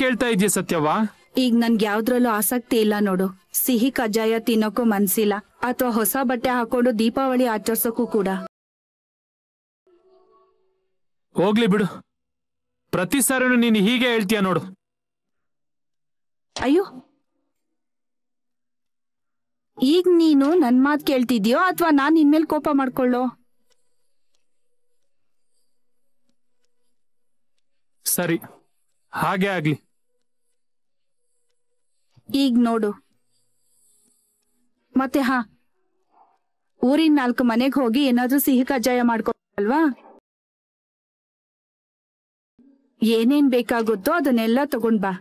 ಕೇಳ್ತಾ ಇದೀಯ ಸತ್ಯವಾ ಈಗ ನನ್ಗೆ ಯಾವ್ದ್ರಲ್ಲೂ ಆಸಕ್ತಿ ಇಲ್ಲ ನೋಡು ಸಿಹಿ ಕಜ್ಜಾಯ ತಿನ್ನೋಕು ಮನ್ಸಿಲ್ಲ ಅಥವಾ ಹೊಸ ಬಟ್ಟೆ ಹಾಕೊಂಡು ದೀಪಾವಳಿ ಆಚರಿಸೋಕು ಕೂಡ ಹೋಗ್ಲಿ ಬಿಡು ಪ್ರತಿ ಸಾರನು ನೀನು ಹೀಗೆ ಹೇಳ್ತೀಯ ನೋಡು ಅಯ್ಯೋ ಈಗ ನೀನು ನನ್ ಮಾತ್ ಕೇಳ್ತಿದ್ಯೋ ಅಥವಾ ನಾನ್ ಇನ್ಮೇಲೆ ಕೋಪ ಮಾಡ್ಕೊಳ್ಳೋ ಸರಿ ಹಾಗೆ ಆಗ್ಲಿ ಈಗ ನೋಡು ಮತ್ತೆ ಹಾ ಊರಿನ ನಾಲ್ಕು ಮನೆಗೆ ಹೋಗಿ ಏನಾದ್ರೂ ಸಿಹಿ ಕಜ್ಜಾಯ ಮಾಡ್ಕೊಳ್ವಾ ಏನೇನ್ ಬೇಕಾಗುತ್ತೋ ಅದನ್ನೆಲ್ಲ ತಗೊಂಡ್ ಬಾ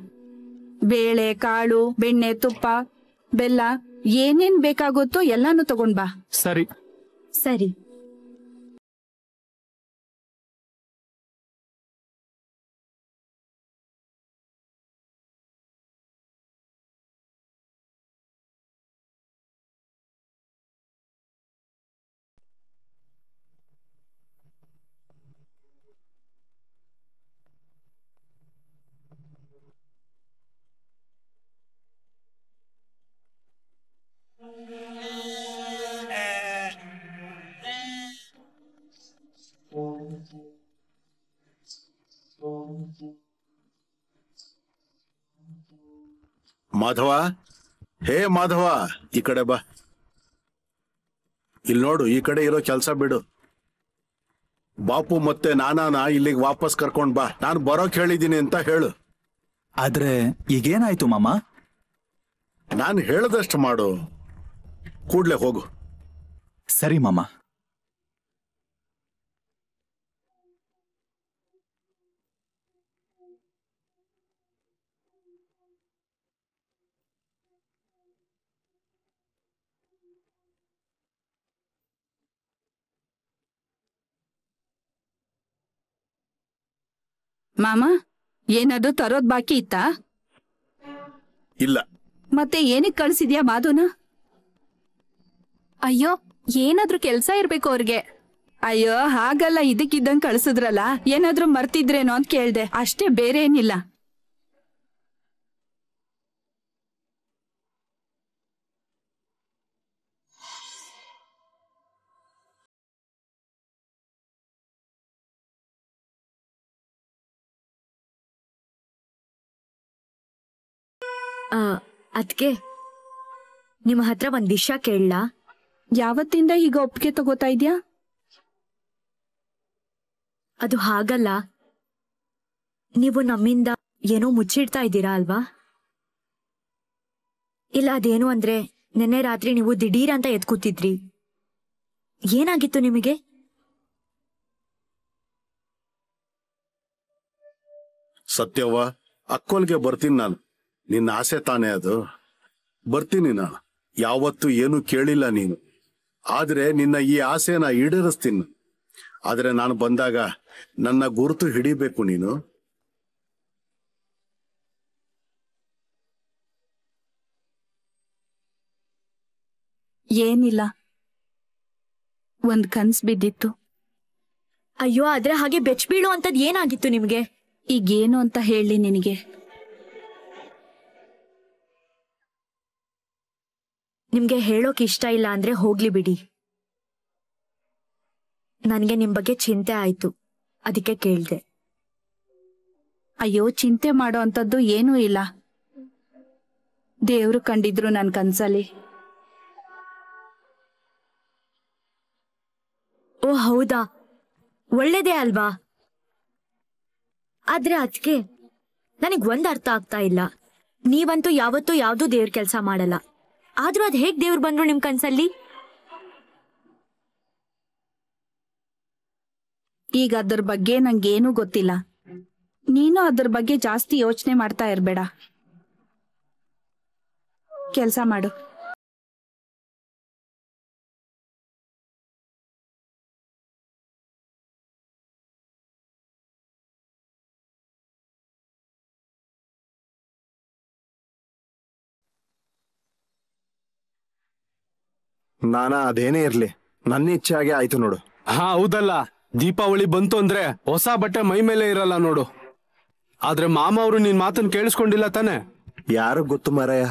ಬೇಳೆ ಕಾಳು ಬೆಣ್ಣೆ ತುಪ್ಪ ಬೆಲ್ಲ ಏನೇನ್ ಬೇಕಾಗುತ್ತೋ ಎಲ್ಲಾನು ತಗೊಂಡ್ ಬಾ ಸರಿ ಸರಿ ಮಾಧವ ಹೇ ಮಾಧವ ಈ ಕಡೆ ಬಾ ಇಲ್ಲಿ ನೋಡು ಈ ಕಡೆ ಇರೋ ಕೆಲಸ ಬಿಡು ಬಾಪು ಮತ್ತೆ ನಾನಾನ ಇಲ್ಲಿಗೆ ವಾಪಸ್ ಕರ್ಕೊಂಡ್ ಬಾ ನಾನು ಬರೋಕ್ ಹೇಳಿದ್ದೀನಿ ಅಂತ ಹೇಳು ಆದ್ರೆ ಈಗೇನಾಯ್ತು ಮಾಮ ನಾನು ಹೇಳದಷ್ಟು ಮಾಡು ಕೂಡ್ಲೆ ಹೋಗು ಸರಿ ಮಾಮ ಮಾಮ ಏನಾದ್ರು ತರೋದ್ ಬಾಕಿ ಇತ್ತಾ ಇಲ್ಲ ಮತ್ತೆ ಏನಕ್ಕೆ ಕಳ್ಸಿದ್ಯಾ ಮಾಧುನ ಅಯ್ಯೋ ಏನಾದ್ರು ಕೆಲ್ಸ ಇರ್ಬೇಕು ಅವ್ರಿಗೆ ಅಯ್ಯೋ ಹಾಗಲ್ಲ ಇದಕ್ಕಿದ್ದಂಗ್ ಕಳ್ಸಿದ್ರಲ್ಲ ಏನಾದ್ರೂ ಮರ್ತಿದ್ರೇನೋ ಅಂತ ಕೇಳ್ದೆ ಅಷ್ಟೇ ಬೇರೆ ಏನಿಲ್ಲ ಅದ್ಕೆ ನಿಮ್ಮ ಹತ್ರ ಒಂದ್ ವಿಷಯ ಕೇಳಲ ಯಾವತ್ತಿಂದ ಈಗ ಒಪ್ಪಿಗೆ ತಗೋತಾ ಇದ್ಯಾ ಅದು ಹಾಗಲ್ಲ ನೀವು ನಮ್ಮಿಂದ ಏನೋ ಮುಚ್ಚಿಡ್ತಾ ಇದ್ದೀರಾ ಅಲ್ವಾ ಇಲ್ಲ ಅದೇನು ಅಂದ್ರೆ ನಿನ್ನೆ ರಾತ್ರಿ ನೀವು ದಿಢೀರ್ ಅಂತ ಎತ್ಕೂತಿದ್ರಿ ಏನಾಗಿತ್ತು ನಿಮಗೆ ಸತ್ಯವ್ವ ಅಕ್ಕೋಲ್ಗೆ ಬರ್ತೀನಿ ನಾನು ನಿನ್ನ ಆಸೆ ತಾನೇ ಅದು ಬರ್ತೀನಿ ನಾನು ಯಾವತ್ತು ಏನು ಕೇಳಿಲ್ಲ ನೀನು ಆದ್ರೆ ನಿನ್ನ ಈ ಆಸೆನ ಈಡೇರಿಸ್ತೀನಿ ಆದ್ರೆ ನಾನು ಬಂದಾಗ ನನ್ನ ಗುರುತು ಹಿಡಿಬೇಕು ನೀನು ಏನಿಲ್ಲ ಒಂದ್ ಕನ್ಸ್ ಬಿದ್ದಿತ್ತು ಅಯ್ಯೋ ಆದ್ರೆ ಹಾಗೆ ಬೆಚ್ಚ ಬೀಳು ಅಂತದ್ ಏನಾಗಿತ್ತು ನಿಮ್ಗೆ ಈಗೇನು ಅಂತ ಹೇಳಿ ನಿನಗೆ ನಿಮ್ಗೆ ಹೇಳೋಕೆ ಇಷ್ಟ ಇಲ್ಲ ಅಂದ್ರೆ ಹೋಗ್ಲಿ ಬಿಡಿ ನನಗೆ ನಿಮ್ ಬಗ್ಗೆ ಚಿಂತೆ ಆಯ್ತು ಅದಕ್ಕೆ ಕೇಳ್ದೆ ಅಯ್ಯೋ ಚಿಂತೆ ಮಾಡೋ ಅಂತದ್ದು ಏನೂ ಇಲ್ಲ ದೇವ್ರು ಕಂಡಿದ್ರು ನನ್ ಕನ್ಸಲ್ಲಿ ಓ ಹೌದಾ ಒಳ್ಳೇದೇ ಅಲ್ವಾ ಆದ್ರೆ ಅದಕ್ಕೆ ನನಗ್ ಒಂದ್ ಅರ್ಥ ಆಗ್ತಾ ಇಲ್ಲ ನೀವಂತೂ ಯಾವತ್ತೂ ಯಾವ್ದು ದೇವ್ರ ಕೆಲಸ ಮಾಡಲ್ಲ ಆದ್ರೂ ಅದ್ ಹೇಗ್ ದೇವ್ರು ಬಂದ್ರು ನಿಮ್ ಕನ್ಸಲ್ಲಿ ಈಗ ಅದ್ರ ಬಗ್ಗೆ ನಂಗೇನೂ ಗೊತ್ತಿಲ್ಲ ನೀನು ಅದ್ರ ಬಗ್ಗೆ ಜಾಸ್ತಿ ಯೋಚನೆ ಮಾಡ್ತಾ ಇರ್ಬೇಡ ಕೆಲ್ಸ ಮಾಡು ನಾನಾ ಅದೇನೇ ಇರ್ಲಿ ನನ್ನ ಆಗಿ ಆಯ್ತು ನೋಡು ಹಾ ಹೌದಲ್ಲ ದೀಪಾವಳಿ ಬಂತು ಅಂದ್ರೆ ಹೊಸ ಬಟ್ಟೆ ಮೈ ಮೇಲೆ ಇರಲ್ಲ ನೋಡು ಆದ್ರೆ ಮಾಮ ಅವರು ನಿನ್ ಮಾತನ್ನ ಕೇಳಿಸ್ಕೊಂಡಿಲ್ಲ ತಾನೆ ಯಾರು ಗೊತ್ತು ಮಾರಾಯ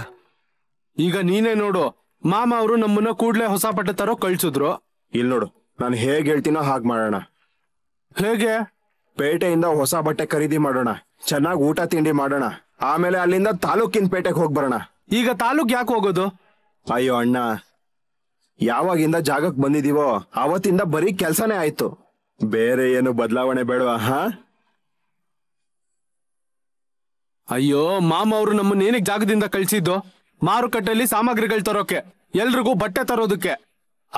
ಈಗ ನೀನೇ ನೋಡು ಮಾಮ ಅವರು ನಮ್ಮನ್ನ ಕೂಡ್ಲೆ ಹೊಸ ಬಟ್ಟೆ ತರೋ ಕಳ್ಸಿದ್ರು ಇಲ್ ನೋಡು ನಾನು ಹೇಗೆ ಹೇಳ್ತೀನೋ ಹಾಗೆ ಮಾಡೋಣ ಹೇಗೆ ಪೇಟೆಯಿಂದ ಹೊಸ ಬಟ್ಟೆ ಖರೀದಿ ಮಾಡೋಣ ಚೆನ್ನಾಗಿ ಊಟ ತಿಂಡಿ ಮಾಡೋಣ ಆಮೇಲೆ ಅಲ್ಲಿಂದ ತಾಲೂಕಿನ ಪೇಟೆಗೆ ಹೋಗ್ಬರೋಣ ಈಗ ತಾಲೂಕ್ ಯಾಕೆ ಹೋಗೋದು ಅಯ್ಯೋ ಅಣ್ಣ ಯಾವಾಗಿಂದ ಜಾಗಕ್ಕೆ ಬಂದಿದೀವೋ ಅವತ್ತಿಂದ ಬರೀ ಕೆಲ್ಸನೇ ಆಯ್ತು ಬೇರೆ ಏನು ಬದಲಾವಣೆ ಬೇಡವಾ ಅಯ್ಯೋ ಮಾಮ ಅವರು ನಮ್ಮನ್ನ ಏನಕ್ಕೆ ಜಾಗದಿಂದ ಕಳ್ಸಿದ್ದು ಮಾರುಕಟ್ಟೆಯಲ್ಲಿ ಸಾಮಗ್ರಿಗಳು ತರೋಕೆ ಎಲ್ರಿಗೂ ಬಟ್ಟೆ ತರೋದಕ್ಕೆ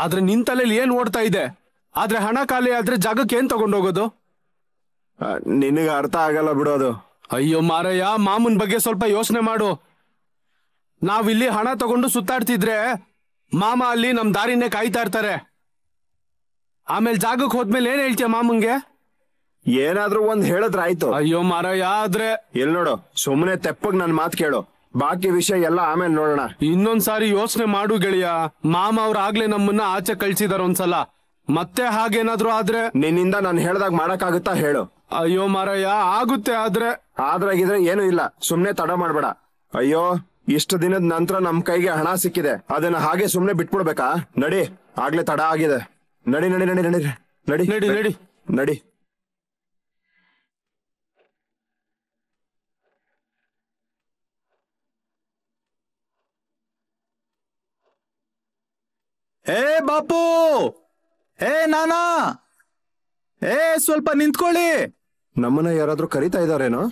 ಆದ್ರೆ ನಿನ್ ತಲೆಯಲ್ಲಿ ಏನ್ ಓಡ್ತಾ ಇದೆ ಆದ್ರೆ ಹಣ ಖಾಲಿ ಆದ್ರೆ ಜಾಗಕ್ಕೆ ಏನ್ ತಗೊಂಡೋಗೋದು ನಿನಗೆ ಅರ್ಥ ಆಗಲ್ಲ ಬಿಡೋದು ಅಯ್ಯೋ ಮಾರಯ್ಯ ಮಾಮನ್ ಬಗ್ಗೆ ಸ್ವಲ್ಪ ಯೋಚನೆ ಮಾಡು ನಾವಿಲ್ಲಿ ಹಣ ತಗೊಂಡು ಸುತ್ತಾಡ್ತಿದ್ರೆ ಮಾಮ ಅಲ್ಲಿ ನಮ್ ದಾರಿನೇ ಕಾಯ್ತಾ ಇರ್ತಾರೆ ಆಮೇಲೆ ಜಾಗಕ್ಕೆ ಹೋದ್ಮೇಲೆ ಏನ್ ಹೇಳ್ತೀಯ ಮಾಮಂಗೆ ಏನಾದ್ರೂ ಒಂದ್ ಆಯ್ತು ಅಯ್ಯೋ ಮಾರಾಯ ಆದ್ರೆ ಎಲ್ ನೋಡು ಸುಮ್ನೆ ತೆಪ್ಪಗ್ ನನ್ ಮಾತ್ ಕೇಳು ಬಾಕಿ ವಿಷಯ ಎಲ್ಲ ಆಮೇಲೆ ನೋಡೋಣ ಇನ್ನೊಂದ್ಸಾರಿ ಯೋಚನೆ ಮಾಡು ಗೆಳೆಯ ಮಾಮ ಅವ್ರ ಆಗ್ಲೇ ನಮ್ಮನ್ನ ಆಚೆ ಕಳ್ಸಿದಾರ ಒಂದ್ಸಲ ಮತ್ತೆ ಹಾಗೇನಾದ್ರು ಆದ್ರೆ ನಿನ್ನಿಂದ ನಾನು ಹೇಳ್ದಾಗ ಮಾಡಕ್ಕಾಗುತ್ತಾ ಹೇಳು ಅಯ್ಯೋ ಮಾರಯ್ಯ ಆಗುತ್ತೆ ಆದ್ರೆ ಆದ್ರಾಗಿದ್ರೆ ಏನು ಇಲ್ಲ ಸುಮ್ನೆ ತಡ ಮಾಡ್ಬೇಡ ಅಯ್ಯೋ ಇಷ್ಟು ದಿನದ ನಂತರ ನಮ್ ಕೈಗೆ ಹಣ ಸಿಕ್ಕಿದೆ ಅದನ್ನ ಹಾಗೆ ಸುಮ್ನೆ ಬಿಟ್ಬಿಡ್ಬೇಕಾ ನಡಿ ಆಗ್ಲೇ ತಡ ಆಗಿದೆ ನಡಿ ನಡಿ ನಡಿ ನಡಿ ನಡಿ ನಡಿ ನಡಿ ನಡಿ ಏ ಬಾಪು ಏ ನಾನಾ ಏ ಸ್ವಲ್ಪ ನಿಂತ್ಕೊಳ್ಳಿ ನಮ್ಮನ್ನ ಯಾರಾದ್ರೂ ಕರಿತಾ ಇದಾರೇನೋ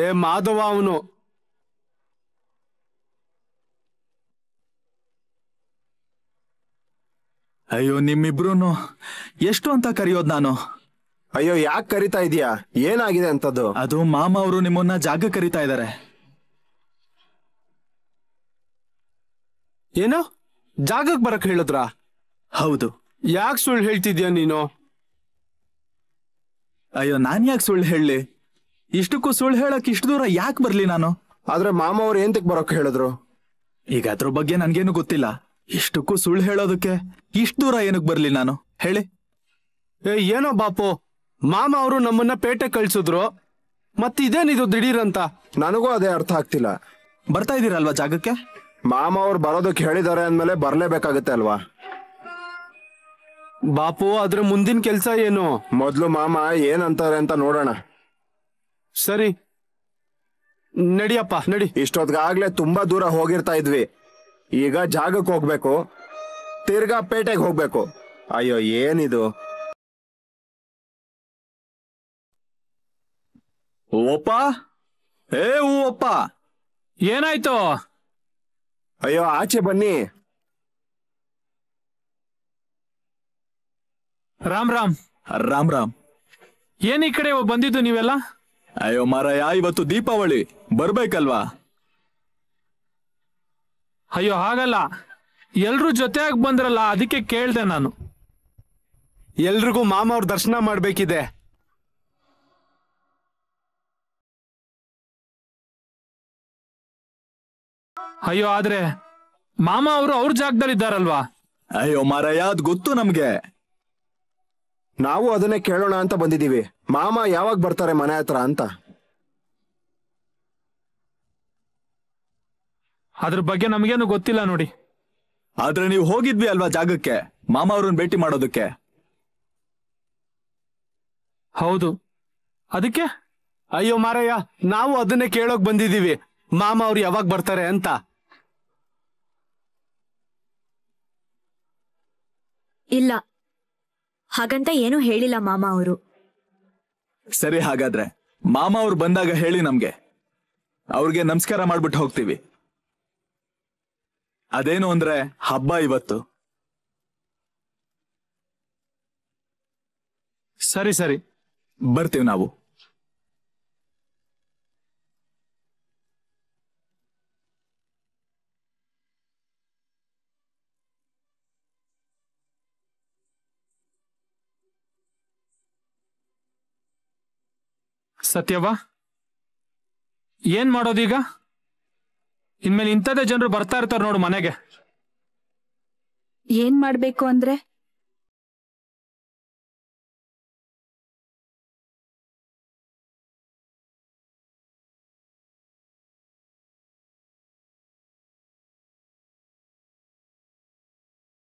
ಏ ಮಾಧವ ಅವನು ಅಯ್ಯೋ ನಿಮ್ಮಿಬ್ರು ಎಷ್ಟು ಅಂತ ಕರೆಯೋದ್ ನಾನು ಅಯ್ಯೋ ಯಾಕೆ ಕರಿತಾ ಇದೀಯಾ ಏನಾಗಿದೆ ಅಂತದ್ದು ಅದು ಮಾಮ ಅವರು ನಿಮ್ಮನ್ನ ಜಾಗ ಕರಿತಾ ಇದ್ದಾರೆ ಏನೋ ಜಾಗಕ್ಕೆ ಬರಕ್ ಹೇಳಿದ್ರ ಹೌದು ಯಾಕೆ ಸುಳ್ಳು ಹೇಳ್ತಿದ್ಯಾ ನೀನು ಅಯ್ಯೋ ನಾನ್ ಯಾಕೆ ಸುಳ್ಳು ಹೇಳಿ ಇಷ್ಟಕ್ಕೂ ಸುಳ್ಳು ಹೇಳಕ್ ಇಷ್ಟು ದೂರ ಯಾಕೆ ಬರ್ಲಿ ನಾನು ಆದ್ರೆ ಮಾಮ ಅವ್ರು ಎಂತಕ್ಕೆ ಬರೋಕ್ ಹೇಳಿದ್ರು ಈಗ ಅದ್ರ ಬಗ್ಗೆ ನನ್ಗೇನು ಗೊತ್ತಿಲ್ಲ ಇಷ್ಟಕ್ಕೂ ಸುಳ್ಳು ಹೇಳೋದಕ್ಕೆ ಇಷ್ಟು ದೂರ ಏನಕ್ ಬರ್ಲಿ ನಾನು ಹೇಳಿ ಏ ಏನೋ ಬಾಪು ಮಾಮ ಅವರು ನಮ್ಮನ್ನ ಪೇಟೆ ಕಳ್ಸಿದ್ರು ದಿಢೀರ್ ದಿಢೀರಂತ ನನಗೂ ಅದೇ ಅರ್ಥ ಆಗ್ತಿಲ್ಲ ಬರ್ತಾ ಇದೀರಲ್ವಾ ಜಾಗಕ್ಕೆ ಮಾಮ ಅವ್ರು ಬರೋದಕ್ಕೆ ಹೇಳಿದಾರೆ ಅಂದ್ಮೇಲೆ ಬರ್ಲೇಬೇಕಾಗತ್ತೆ ಅಲ್ವಾ ಬಾಪು ಅದ್ರ ಮುಂದಿನ ಕೆಲ್ಸ ಏನು ಮೊದ್ಲು ಮಾಮ ಏನಂತಾರೆ ಅಂತ ನೋಡೋಣ ಸರಿ ನಡಿಯಪ್ಪ ನಡಿ ಆಗ್ಲೇ ತುಂಬಾ ದೂರ ಹೋಗಿರ್ತಾ ಇದ್ವಿ ಈಗ ಜಾಗಕ್ಕೆ ಹೋಗ್ಬೇಕು ತಿರ್ಗಾ ಪೇಟೆಗೆ ಹೋಗ್ಬೇಕು ಅಯ್ಯೋ ಏನಿದು ಓಪ್ಪ ಏ ಓಪ್ಪ ಏನಾಯ್ತು ಅಯ್ಯೋ ಆಚೆ ಬನ್ನಿ ರಾಮ್ ರಾಮ್ ರಾಮ್ ರಾಮ್ ಏನ್ ಈ ಕಡೆ ಬಂದಿದ್ದು ನೀವೆಲ್ಲ ಅಯ್ಯೋ ಮಾರಾಯ ಇವತ್ತು ದೀಪಾವಳಿ ಬರ್ಬೇಕಲ್ವಾ ಅಯ್ಯೋ ಹಾಗಲ್ಲ ಎಲ್ರು ಜೊತೆಯಾಗಿ ಬಂದ್ರಲ್ಲ ಅದಕ್ಕೆ ಕೇಳ್ದೆ ನಾನು ಎಲ್ರಿಗೂ ಮಾಮ ಅವ್ರ ದರ್ಶನ ಮಾಡ್ಬೇಕಿದೆ ಅಯ್ಯೋ ಆದ್ರೆ ಮಾಮ ಅವರು ಅವ್ರ ಜಾಗದಲ್ಲಿ ಇದ್ದಾರಲ್ವಾ ಅಯ್ಯೋ ಮಾರಾಯ ಅದ್ ಗೊತ್ತು ನಮ್ಗೆ ನಾವು ಅದನ್ನೇ ಕೇಳೋಣ ಅಂತ ಬಂದಿದ್ದೀವಿ ಮಾಮ ಯಾವಾಗ ಬರ್ತಾರೆ ಮನೆ ಹತ್ರ ಅಂತ ಅದ್ರ ಬಗ್ಗೆ ನಮಗೇನು ಗೊತ್ತಿಲ್ಲ ನೋಡಿ ಆದ್ರೆ ನೀವು ಹೋಗಿದ್ವಿ ಅಲ್ವಾ ಜಾಗಕ್ಕೆ ಮಾಮ ಅವ್ರನ್ನ ಭೇಟಿ ಮಾಡೋದಕ್ಕೆ ಹೌದು ಅದಕ್ಕೆ ಅಯ್ಯೋ ಮಾರಯ್ಯ ನಾವು ಅದನ್ನೇ ಕೇಳೋಕ್ ಬಂದಿದ್ದೀವಿ ಮಾಮ ಅವ್ರು ಯಾವಾಗ ಬರ್ತಾರೆ ಅಂತ ಇಲ್ಲ ಹಾಗಂತ ಏನು ಹೇಳಿಲ್ಲ ಮಾಮ ಅವರು ಸರಿ ಹಾಗಾದ್ರೆ ಮಾಮ ಅವ್ರು ಬಂದಾಗ ಹೇಳಿ ನಮ್ಗೆ ಅವ್ರಿಗೆ ನಮಸ್ಕಾರ ಮಾಡ್ಬಿಟ್ಟು ಹೋಗ್ತೀವಿ ಅದೇನು ಅಂದ್ರೆ ಹಬ್ಬ ಇವತ್ತು ಸರಿ ಸರಿ ಬರ್ತೀವಿ ನಾವು ಸತ್ಯವ್ವ ಏನ್ ಮಾಡೋದೀಗ ಇನ್ಮೇಲೆ ಇಂಥದೇ ಜನರು ಬರ್ತಾ ಇರ್ತಾರ ನೋಡು ಮನೆಗೆ ಏನ್ ಮಾಡ್ಬೇಕು ಅಂದ್ರೆ